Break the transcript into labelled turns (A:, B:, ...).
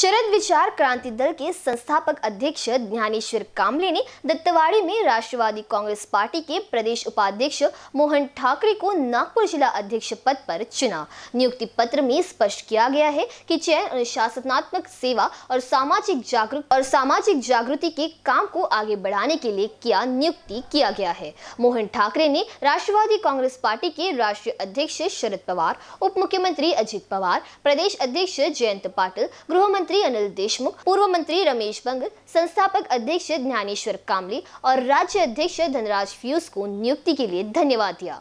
A: शरद विचार क्रांति दल के संस्थापक अध्यक्ष ज्ञानेश्वर कामले ने दत्तवाड़ी में राष्ट्रवादी कांग्रेस पार्टी के प्रदेश उपाध्यक्ष मोहन ठाकरे को नागपुर जिला अध्यक्ष पद पर चुना नियुक्ति पत्र में स्पष्ट किया गया है कि चयन अनुशासनात्मक सेवा और सामाजिक जागरूक और सामाजिक जागृति के काम को आगे बढ़ाने के लिए किया नियुक्ति किया गया है मोहन ठाकरे ने राष्ट्रवादी कांग्रेस पार्टी के राष्ट्रीय अध्यक्ष शरद पवार उप मुख्यमंत्री अजित पवार प्रदेश अध्यक्ष जयंत पाटिल गृह मंत्री अनिल देशमुख पूर्व मंत्री रमेश बंग संस्थापक अध्यक्ष ज्ञानेश्वर कामले और राज्य अध्यक्ष धनराज फ्यूज को नियुक्ति के लिए धन्यवाद दिया